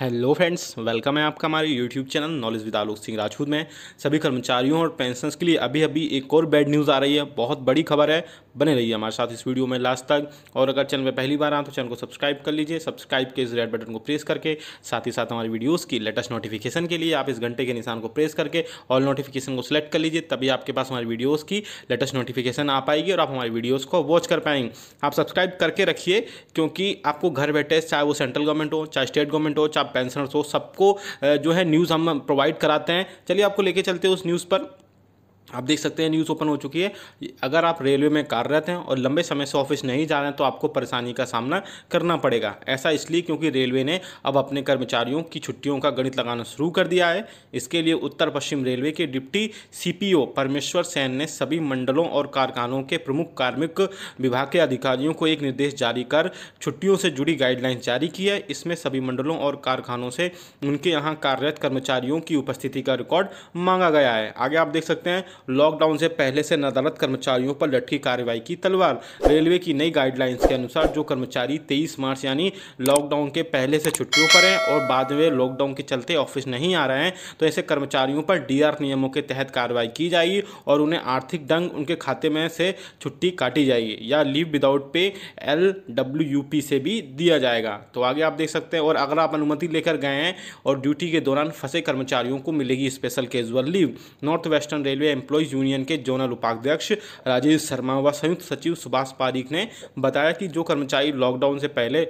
hello friends welcome है आपका हमारे YouTube channel knowledge with Alok Singh Rajput में सभी कर्मचारियों और पेंशनर्स के लिए अभी अभी एक और बैड न्यूज़ आ रही है बहुत बड़ी खबर है बने रहिए हमारे साथ इस वीडियो में लास्ट तक और अगर चैनल पर पहली बार आए तो चैनल को सब्सक्राइब कर लीजिए सब्सक्राइब के इस रेड बटन को प्रेस करके साथ ही साथ हमारी वीडियोज़ की लेटेस्ट नोटिफिकेशन के लिए आप इस घंटे के निशान को प्रेस करके ऑल नोटिफिकेशन को सिलेक्ट कर लीजिए तभी आपके पास हमारी वीडियोज़ की लेटेस्ट नोटिफिकेशन आ पाएगी और आप हमारी वीडियोज़ को वॉच कर पाएंगे आप सब्सक्राइब करके रखिए क्योंकि आपको घर बैठे चाहे वो सेंट्रल गवर्नमेंट हो चाहे स्टेट गवर्नमेंट हो चाहे पेंशनर्स हो सबको जो है न्यूज़ हम प्रोवाइड कराते हैं चलिए आपको लेके चलते हैं उस न्यूज़ पर आप देख सकते हैं न्यूज़ ओपन हो चुकी है अगर आप रेलवे में कार्यरत हैं और लंबे समय से ऑफिस नहीं जा रहे हैं तो आपको परेशानी का सामना करना पड़ेगा ऐसा इसलिए क्योंकि रेलवे ने अब अपने कर्मचारियों की छुट्टियों का गणित लगाना शुरू कर दिया है इसके लिए उत्तर पश्चिम रेलवे के डिप्टी सीपीओ परमेश्वर सैन ने सभी मंडलों और कारखानों के प्रमुख कार्मिक विभाग के अधिकारियों को एक निर्देश जारी कर छुट्टियों से जुड़ी गाइडलाइन जारी की है इसमें सभी मंडलों और कारखानों से उनके यहाँ कार्यरत कर्मचारियों की उपस्थिति का रिकॉर्ड मांगा गया है आगे आप देख सकते हैं लॉकडाउन से पहले से नदारत कर्मचारियों पर लटकी कार्रवाई की तलवार रेलवे की नई गाइडलाइंस के अनुसार जो कर्मचारी 23 मार्च यानी लॉकडाउन के पहले से छुट्टियों पर हैं और बाद में लॉकडाउन के चलते ऑफिस नहीं आ रहे हैं तो ऐसे कर्मचारियों पर डी नियमों के तहत कार्रवाई की जाएगी और उन्हें आर्थिक दंग उनके खाते में से छुट्टी काटी जाएगी या लीव विदाउट पे एल से भी दिया जाएगा तो आगे आप देख सकते हैं और अगर आप अनुमति लेकर गए हैं और ड्यूटी के दौरान फंसे कर्मचारियों को मिलेगी special casual leave North Western Railway employ employees union के जोनल उपाध्यक्ष राजेश शर्मा व संयुक्त सचिव सुभाष पारीख ने बताया कि जो कर्मचारी लॉकडाउन से पहले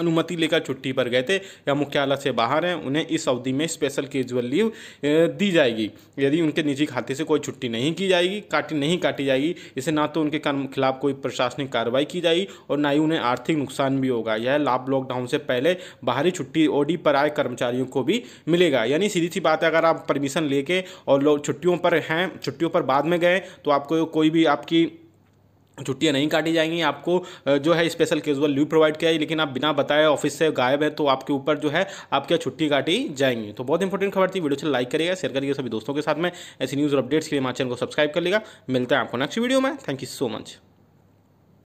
अनुमति लेकर छुट्टी पर गए थे या मुख्यालय से बाहर हैं उन्हें इस अवधि में स्पेशल केजुअल लीव दी जाएगी यदि उनके निजी खाते से कोई छुट्टी नहीं की जाएगी काटी नहीं काटी जाएगी इसे ना तो उनके खिलाफ कोई प्रशासनिक कार्रवाई की जाएगी और ना ही उन्हें आर्थिक नुकसान भी होगा यह लाभ लॉकडाउन से पहले बाहरी छुट्टी ओडी पर आए कर्मचारियों को भी मिलेगा यानी सीधी सी बात है अगर आप परमिशन लेके और लोग छुट्टियों पर हैं छुट्टियों पर बाद में गए तो आपको कोई भी आपकी छुट्टियाँ नहीं काटी जाएंगी आपको जो है स्पेशल केजुअल लीव प्रोवाइड किया है लेकिन आप बिना बताए ऑफिस से गायब है तो आपके ऊपर जो है आपके छुट्टी काटी जाएंगी तो बहुत इंपॉर्टेंट खबर थी वीडियो से लाइक करिएगा शेयर करिएगा सभी दोस्तों के साथ में ऐसी न्यूज़ और अपडेट्स के लिए हमारे चैनल को सब्सक्राइब कर लेगा मिलता है आपको नेक्स्ट वीडियो में थैंक यू सो मच